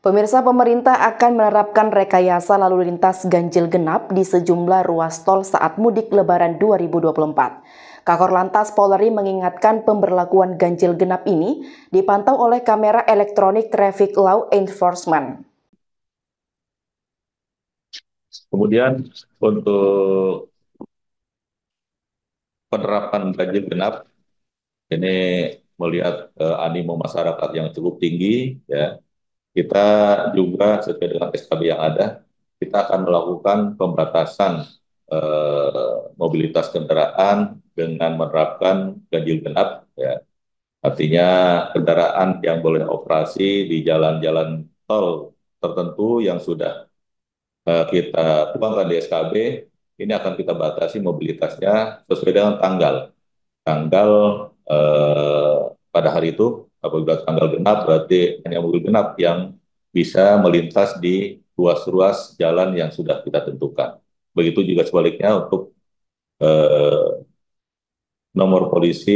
Pemirsa pemerintah akan menerapkan rekayasa lalu lintas ganjil genap di sejumlah ruas tol saat mudik lebaran 2024. Kakor Lantas Polri mengingatkan pemberlakuan ganjil genap ini dipantau oleh kamera elektronik Traffic Law Enforcement. Kemudian untuk penerapan ganjil genap ini melihat eh, animo masyarakat yang cukup tinggi ya kita juga sesuai dengan SKB yang ada, kita akan melakukan pembatasan eh, mobilitas kendaraan dengan menerapkan ganjil genap, ya. Artinya kendaraan yang boleh operasi di jalan-jalan tol tertentu yang sudah eh, kita tuangkan di SKB ini akan kita batasi mobilitasnya sesuai dengan tanggal tanggal eh, pada hari itu apabila tanggal genap berarti hanya mobil genap yang bisa melintas di ruas-ruas jalan yang sudah kita tentukan. Begitu juga sebaliknya untuk eh, nomor polisi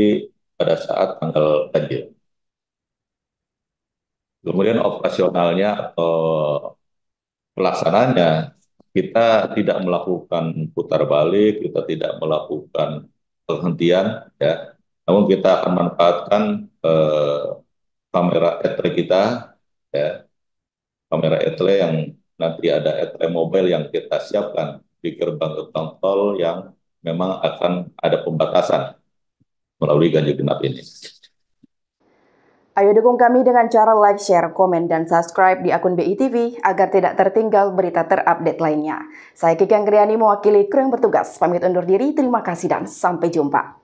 pada saat tanggal ganjil. Kemudian operasionalnya atau pelaksananya kita tidak melakukan putar balik, kita tidak melakukan penghentian ya namun kita akan manfaatkan eh, kamera etle kita, ya, kamera etle yang nanti ada etle mobile yang kita siapkan di gerbang-gerbang tol yang memang akan ada pembatasan melalui ganjil genap ini. Ayo dukung kami dengan cara like, share, komen, dan subscribe di akun BITV agar tidak tertinggal berita terupdate lainnya. Saya Kiki Anggriani mewakili kru yang bertugas. Pamit undur diri, terima kasih dan sampai jumpa.